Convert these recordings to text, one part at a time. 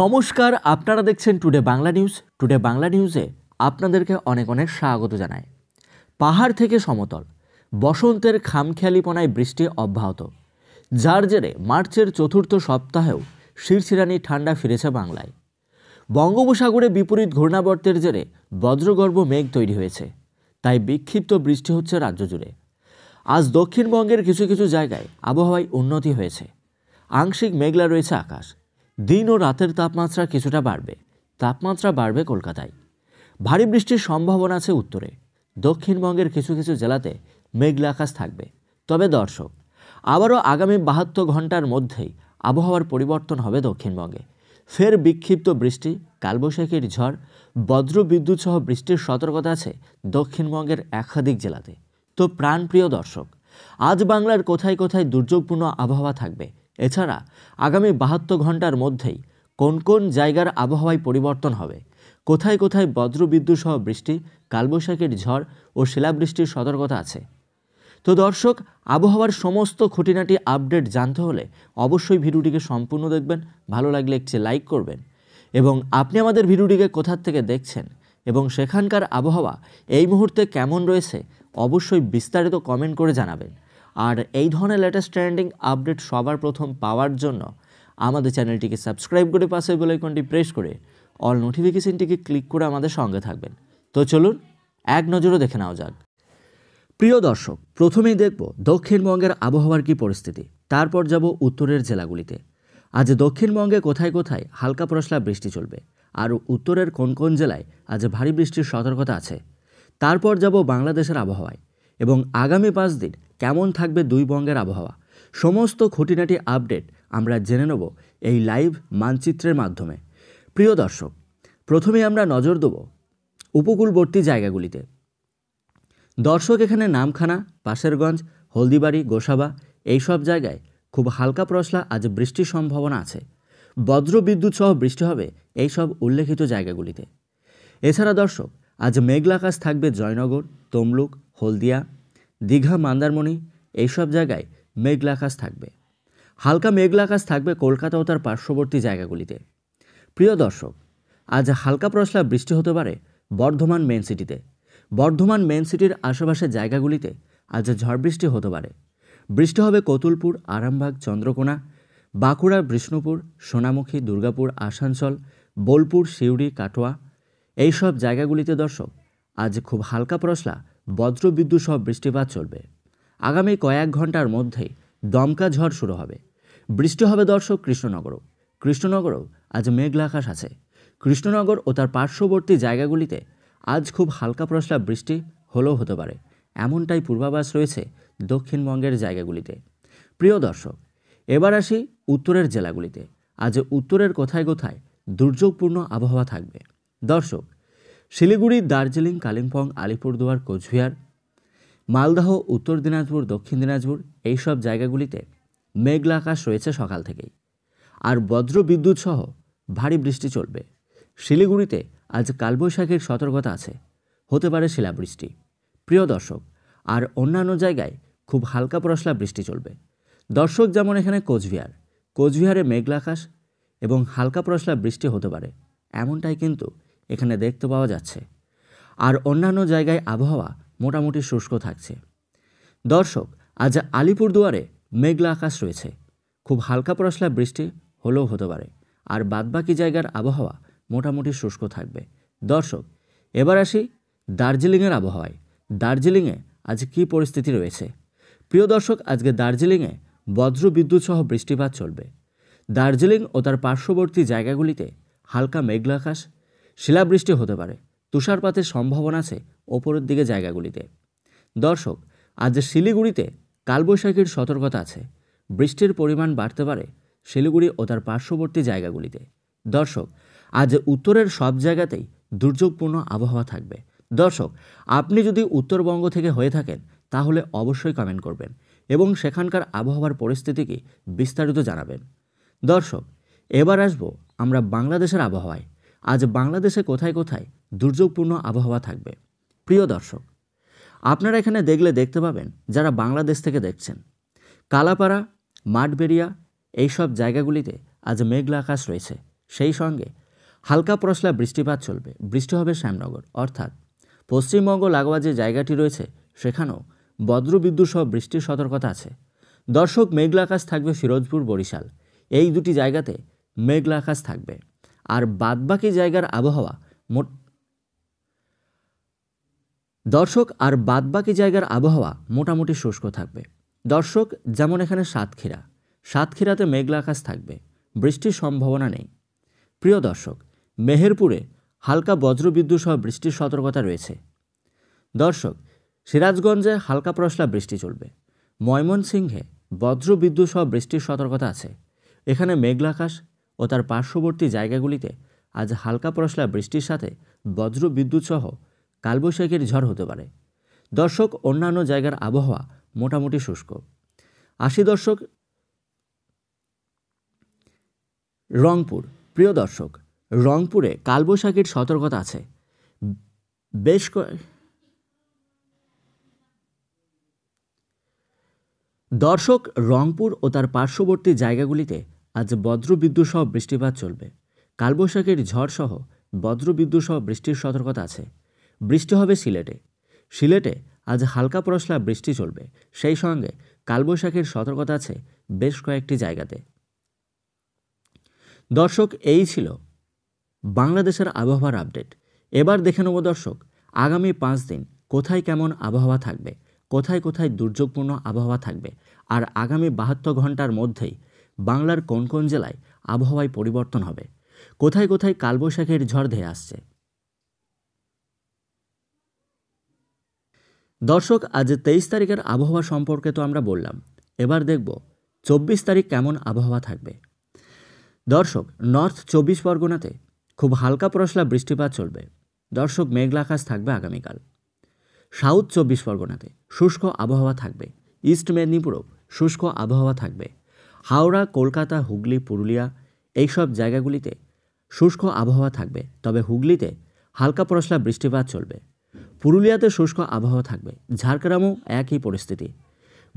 নমস্কার আপনারা দেখছেন today Bangla news today Bangla নিউজে আপনাদেরকে অনেক অনেক স্বাগত জানায় পাহাড় থেকে সমতল বসন্তের খামখেয়ালিপনায় বৃষ্টি অব্যাহত যার জেরে মার্চের চতুর্থ সপ্তাহেও শিরশিরানি ঠান্ডা ফিরেছে বাংলায় বঙ্গোপসাগরে বিপরীত ঘূর্ণাবর্তের জেরে বজ্রগর্ভ মেঘ তৈরি হয়েছে তাই বিক্ষিপ্ত বৃষ্টি হচ্ছে রাজ্য জুড়ে আজ দক্ষিণবঙ্গের কিছু কিছু জায়গায় আবহাওয়ায় উন্নতি হয়েছে আংশিক মেঘলা রয়েছে আকাশ দিন ও রাতের তাপমাত্রা কিছুটা বাড়বে তাপমাত্রা বাড়বে কলকাতায় ভারী বৃষ্টির সম্ভাবনা আছে উত্তরে দক্ষিণবঙ্গের কিছু কিছু জেলাতে মেঘলা আকাশ থাকবে তবে দর্শক আবারও আগামী বাহাত্তর ঘন্টার মধ্যেই আবহাওয়ার পরিবর্তন হবে দক্ষিণবঙ্গে ফের বিক্ষিপ্ত বৃষ্টি কালবৈশাখীর ঝড় বিদ্যুৎ সহ বৃষ্টির সতর্কতা আছে দক্ষিণবঙ্গের একাধিক জেলাতে তো প্রাণপ্রিয় দর্শক আজ বাংলার কোথায় কোথায় দুর্যোগপূর্ণ আবহাওয়া থাকবে এছাড়া আগামী বাহাত্তর ঘন্টার মধ্যেই কোন কোন জায়গার আবহাওয়ায় পরিবর্তন হবে কোথায় কোথায় বজ্রবিদ্যুৎ সহ বৃষ্টি কালবৈশাখীর ঝড় ও শিলাবৃষ্টির সতর্কতা আছে তো দর্শক আবহাওয়ার সমস্ত খুঁটিনাটি আপডেট জানতে হলে অবশ্যই ভিডিওটিকে সম্পূর্ণ দেখবেন ভালো লাগলে একটি লাইক করবেন এবং আপনি আমাদের ভিডিওটিকে কোথার থেকে দেখছেন এবং সেখানকার আবহাওয়া এই মুহূর্তে কেমন রয়েছে অবশ্যই বিস্তারিত কমেন্ট করে জানাবেন আর এই ধরনের লেটেস্ট ট্রেন্ডিং আপডেট সবার প্রথম পাওয়ার জন্য আমাদের চ্যানেলটিকে সাবস্ক্রাইব করে পাশে বেলাইকনটি প্রেস করে অল নোটিফিকেশনটিকে ক্লিক করে আমাদের সঙ্গে থাকবেন তো চলুন এক নজরও দেখে নেওয়া যাক প্রিয় দর্শক প্রথমেই দেখব দক্ষিণবঙ্গের আবহাওয়ার কী পরিস্থিতি তারপর যাব উত্তরের জেলাগুলিতে আজ দক্ষিণবঙ্গে কোথায় কোথায় হালকা পরশলা বৃষ্টি চলবে আর উত্তরের কোন কোন জেলায় আজ ভারী বৃষ্টির সতর্কতা আছে তারপর যাব বাংলাদেশের আবহাওয়ায় এবং আগামী পাঁচ দিন কেমন থাকবে দুই বঙ্গের আবহাওয়া সমস্ত খুঁটিনাটি আপডেট আমরা জেনে নেব এই লাইভ মানচিত্রের মাধ্যমে প্রিয় দর্শক প্রথমে আমরা নজর দেব উপকূলবর্তী জায়গাগুলিতে দর্শক এখানে নামখানা পাশেরগঞ্জ হলদিবাড়ি গোসাবা এইসব জায়গায় খুব হালকা প্রশলা আজ বৃষ্টির সম্ভাবনা আছে বজ্রবিদ্যুৎ সহ বৃষ্টি হবে এইসব উল্লেখিত জায়গাগুলিতে এছাড়া দর্শক আজ মেঘলাকাশ থাকবে জয়নগর তমলুক হলদিয়া দীঘা মান্দারমণি এইসব জায়গায় মেঘলাকাশ থাকবে হালকা মেঘলাকাশ থাকবে কলকাতা ও তার পার্শ্ববর্তী জায়গাগুলিতে প্রিয় দর্শক আজ হালকা প্রশলা বৃষ্টি হতে পারে বর্ধমান মেন সিটিতে বর্ধমান মেন সিটির আশেপাশের জায়গাগুলিতে আজ ঝড় বৃষ্টি হতে পারে বৃষ্টি হবে কতুলপুর আরামবাগ চন্দ্রকোনা বাঁকুড়া বিষ্ণুপুর সোনামুখী দুর্গাপুর আসানসোল বোলপুর সিউড়ি কাটোয়া এইসব জায়গাগুলিতে দর্শক আজ খুব হালকা প্রশলা বজ্রবিদ্যুৎ সহ বৃষ্টিপাত চলবে আগামী কয়েক ঘন্টার মধ্যেই দমকা ঝড় শুরু হবে বৃষ্টি হবে দর্শক কৃষ্ণনগরও কৃষ্ণনগরও আজ মেঘলা আকাশ আছে কৃষ্ণনগর ও তার পার্শ্ববর্তী জায়গাগুলিতে আজ খুব হালকা প্রসলা বৃষ্টি হলেও হতে পারে এমনটাই পূর্বাভাস রয়েছে দক্ষিণবঙ্গের জায়গাগুলিতে প্রিয় দর্শক এবার আসি উত্তরের জেলাগুলিতে আজ উত্তরের কোথায় কোথায় দুর্যোগপূর্ণ আবহাওয়া থাকবে দর্শক শিলিগুড়ি দার্জিলিং কালিম্পং আলিপুরদুয়ার কোচবিহার মালদাহ উত্তর দিনাজপুর দক্ষিণ দিনাজপুর এইসব জায়গাগুলিতে মেঘলা আকাশ রয়েছে সকাল থেকেই আর বজ্র বিদ্যুৎ সহ ভারী বৃষ্টি চলবে শিলিগুড়িতে আজ কালবৈশাখীর সতর্কতা আছে হতে পারে শিলাবৃষ্টি প্রিয় দর্শক আর অন্যান্য জায়গায় খুব হালকা পরশলা বৃষ্টি চলবে দর্শক যেমন এখানে কোচবিহার কোচবিহারে মেঘলা আকাশ এবং হালকা পরশলা বৃষ্টি হতে পারে এমনটাই কিন্তু এখানে দেখতে পাওয়া যাচ্ছে আর অন্যান্য জায়গায় আবহাওয়া মোটামুটি শুষ্ক থাকছে দর্শক আজ আলিপুরদুয়ারে মেঘলা আকাশ রয়েছে খুব হালকা পরশলা বৃষ্টি হলেও হতে পারে আর বাদবাকি জায়গার আবহাওয়া মোটামুটি শুষ্ক থাকবে দর্শক এবার আসি দার্জিলিংয়ের আবহাওয়ায় দার্জিলিংয়ে আজ কি পরিস্থিতি রয়েছে প্রিয় দর্শক আজকে দার্জিলিংয়ে বজ্র বিদ্যুৎসহ বৃষ্টিপাত চলবে দার্জিলিং ও তার পার্শ্ববর্তী জায়গাগুলিতে হালকা মেঘলা আকাশ শিলাবৃষ্টি হতে পারে তুষারপাতের সম্ভাবনা আছে ওপরের দিকে জায়গাগুলিতে দর্শক আজ শিলিগুড়িতে কালবৈশাখীর সতর্কতা আছে বৃষ্টির পরিমাণ বাড়তে পারে শিলিগুড়ি ও তার পার্শ্ববর্তী জায়গাগুলিতে দর্শক আজ উত্তরের সব জায়গাতেই দুর্যোগপূর্ণ আবহাওয়া থাকবে দর্শক আপনি যদি উত্তরবঙ্গ থেকে হয়ে থাকেন তাহলে অবশ্যই কমেন্ট করবেন এবং সেখানকার আবহাওয়ার পরিস্থিতিকে বিস্তারিত জানাবেন দর্শক এবার আসব আমরা বাংলাদেশের আবহাওয়ায় আজ বাংলাদেশে কোথায় কোথায় দুর্যোগপূর্ণ আবহাওয়া থাকবে প্রিয় দর্শক আপনারা এখানে দেখলে দেখতে পাবেন যারা বাংলাদেশ থেকে দেখছেন কালাপাড়া মাঠবেরিয়া এইসব জায়গাগুলিতে আজ মেঘলা আকাশ রয়েছে সেই সঙ্গে হালকা প্রশলা বৃষ্টিপাত চলবে বৃষ্টি হবে শ্যামনগর অর্থাৎ পশ্চিমবঙ্গ লাগোয়া যে জায়গাটি রয়েছে সেখানেও বজ্রবিদ্যুৎ সহ বৃষ্টির সতর্কতা আছে দর্শক মেঘলা আকাশ থাকবে ফিরোজপুর বরিশাল এই দুটি জায়গাতে মেঘলা আকাশ থাকবে আর বাদবাকি জায়গার আবহাওয়া মোট দর্শক আর বাদবাকি জায়গার আবহাওয়া মোটামুটি শুষ্ক থাকবে দর্শক যেমন এখানে সাতক্ষীরা সাতক্ষীরাতে মেঘলা আকাশ থাকবে বৃষ্টির সম্ভাবনা নেই প্রিয় দর্শক মেহেরপুরে হালকা বজ্রবিদ্যুৎ সহ বৃষ্টির সতর্কতা রয়েছে দর্শক সিরাজগঞ্জে হালকা প্রশলা বৃষ্টি চলবে ময়মনসিংহে বজ্রবিদ্যুৎ সহ বৃষ্টির সতর্কতা আছে এখানে মেঘলা আকাশ ও তার পার্শ্ববর্তী জায়গাগুলিতে আজ হালকা পরশলা বৃষ্টির সাথে বজ্র বিদ্যুৎসহ কালবৈশাখীর ঝড় হতে পারে দর্শক অন্যান্য জায়গার আবহাওয়া মোটামুটি শুষ্ক আশি দর্শক রংপুর প্রিয় দর্শক রংপুরে কালবৈশাখীর সতর্কতা আছে বেশ দর্শক রংপুর ও তার পার্শ্ববর্তী জায়গাগুলিতে আজ সহ বৃষ্টিপাত চলবে কালবৈশাখীর ঝড়সহ সহ বৃষ্টির সতর্কতা আছে বৃষ্টি হবে সিলেটে সিলেটে আজ হালকা পরশলা বৃষ্টি চলবে সেই সঙ্গে কালবৈশাখীর সতর্কতা আছে বেশ কয়েকটি জায়গাতে দর্শক এই ছিল বাংলাদেশের আবহাওয়ার আপডেট এবার দেখে নেব দর্শক আগামী পাঁচ দিন কোথায় কেমন আবহাওয়া থাকবে কোথায় কোথায় দুর্যোগপূর্ণ আবহাওয়া থাকবে আর আগামী বাহাত্তর ঘন্টার মধ্যেই বাংলার কোন কোন জেলায় আবহাওয়ায় পরিবর্তন হবে কোথায় কোথায় কালবৈশাখীর ঝড় ধেয়ে আসছে দর্শক আজ তেইশ তারিখের আবহাওয়া সম্পর্কে তো আমরা বললাম এবার দেখব চব্বিশ তারিখ কেমন আবহাওয়া থাকবে দর্শক নর্থ চব্বিশ পরগনাতে খুব হালকা প্রশলা বৃষ্টিপাত চলবে দর্শক মেঘলা থাকবে আগামীকাল সাউথ চব্বিশ পরগনাতে শুষ্ক আবহাওয়া থাকবে ইস্ট মেদিনীপুরও শুষ্ক আবহাওয়া থাকবে হাওড়া কলকাতা হুগলি পুরুলিয়া এইসব জায়গাগুলিতে শুষ্ক আবহাওয়া থাকবে তবে হুগলিতে হালকা পরশলা বৃষ্টিপাত চলবে পুরুলিয়াতে শুষ্ক আবহাওয়া থাকবে ঝাড়গ্রামও একই পরিস্থিতি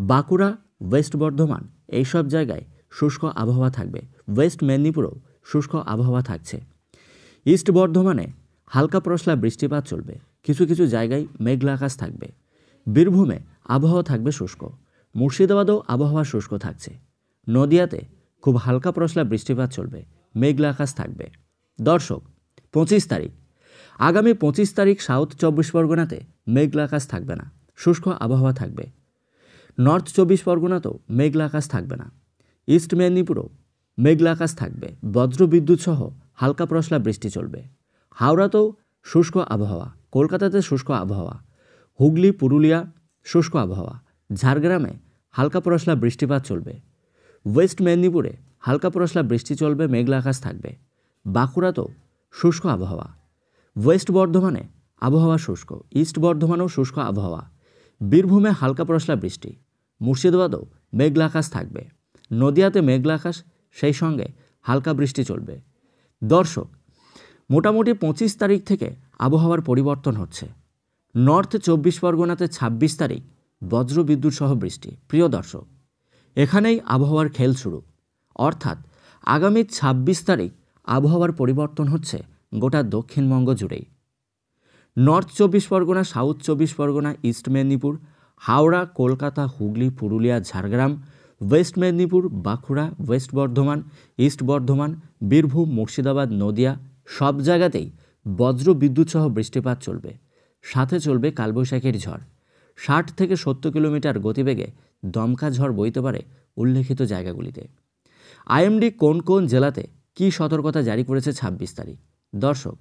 বাঁকুড়া ওয়েস্ট বর্ধমান এইসব জায়গায় শুষ্ক আবহাওয়া থাকবে ওয়েস্ট মেদিনীপুরেও শুষ্ক আবহাওয়া থাকছে ইস্ট বর্ধমানে হালকা পরশলা বৃষ্টিপাত চলবে কিছু কিছু জায়গায় মেঘলা আকাশ থাকবে বীরভূমে আবহাওয়া থাকবে শুষ্ক মুর্শিদাবাদেও আবহাওয়া শুষ্ক থাকছে নদিয়াতে খুব হালকা প্রশলা বৃষ্টিপাত চলবে মেঘলা আকাশ থাকবে দর্শক পঁচিশ তারিখ আগামী পঁচিশ তারিখ সাউথ চব্বিশ পরগনাতে মেঘলা আকাশ থাকবে না শুষ্ক আবহাওয়া থাকবে নর্থ চব্বিশ পরগনাতেও মেঘলা আকাশ থাকবে না ইস্ট মেদিনীপুরেও মেঘলা আকাশ থাকবে বজ্রবিদ্যুৎ সহ হালকা প্রশলা বৃষ্টি চলবে হাওড়াতেও শুষ্ক আবহাওয়া কলকাতাতে শুষ্ক আবহাওয়া হুগলি পুরুলিয়া শুষ্ক আবহাওয়া ঝাড়গ্রামে হালকা প্রশলা বৃষ্টিপাত চলবে ওয়েস্ট মেদিনীপুরে হালকা পরশলা বৃষ্টি চলবে মেঘলা আকাশ থাকবে বাঁকুড়াতেও শুষ্ক আবহাওয়া ওয়েস্ট বর্ধমানে আবহাওয়া শুষ্ক ইস্ট বর্ধমানেও শুষ্ক আবহাওয়া বীরভূমে হালকা পরশলা বৃষ্টি মুর্শিদাবাদেও মেঘলা আকাশ থাকবে নদিয়াতে মেঘলা আকাশ সেই সঙ্গে হালকা বৃষ্টি চলবে দর্শক মোটামুটি পঁচিশ তারিখ থেকে আবহাওয়ার পরিবর্তন হচ্ছে নর্থ চব্বিশ পরগনাতে ছাব্বিশ তারিখ বজ্রবিদ্যুৎ সহ বৃষ্টি প্রিয় দর্শক এখানেই আবহাওয়ার খেল শুরু অর্থাৎ আগামী ছাব্বিশ তারিখ আবহাওয়ার পরিবর্তন হচ্ছে গোটা দক্ষিণবঙ্গ জুড়েই নর্থ চব্বিশ পরগনা সাউথ চব্বিশ Pargana east Medinipur Howrah Kolkata Hooghly Purulia Jhargram west Medinipur Bankura west Bardhaman east Bardhaman Birbhum Murshidabad Nadia সব জায়গাতেই বজ্র বিদ্যুৎসহ বৃষ্টিপাত চলবে সাথে চলবে কালবৈশাখীর ঝড় ষাট থেকে সত্তর কিলোমিটার গতিবেগে দমকা ঝড় বইতে পারে উল্লেখিত জায়গাগুলিতে আইএমডি কোন কোন জেলাতে কি সতর্কতা জারি করেছে ছাব্বিশ তারিখ দর্শক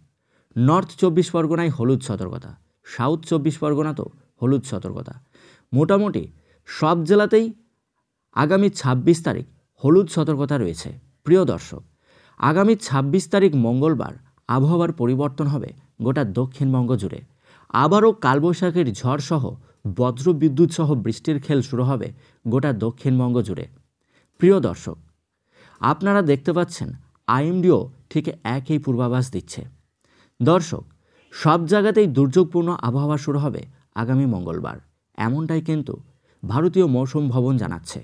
নর্থ চব্বিশ পরগনায় হলুদ সতর্কতা সাউথ চব্বিশ পরগনা তো হলুদ সতর্কতা মোটামুটি সব জেলাতেই আগামী ২৬ তারিখ হলুদ সতর্কতা রয়েছে প্রিয় দর্শক আগামী ২৬ তারিখ মঙ্গলবার আবহাওয়ার পরিবর্তন হবে গোটা দক্ষিণবঙ্গ জুড়ে আবারও কালবৈশাখীর ঝড়সহ বজ্র বিদ্যুৎ সহ বৃষ্টির খেল শুরু হবে গোটা দক্ষিণবঙ্গ জুড়ে প্রিয় দর্শক আপনারা দেখতে পাচ্ছেন আইএমডিও ঠিক একই পূর্বাভাস দিচ্ছে দর্শক সব জায়গাতেই দুর্যোগপূর্ণ আবহাওয়া শুরু হবে আগামী মঙ্গলবার এমনটাই কিন্তু ভারতীয় মৌসুম ভবন জানাচ্ছে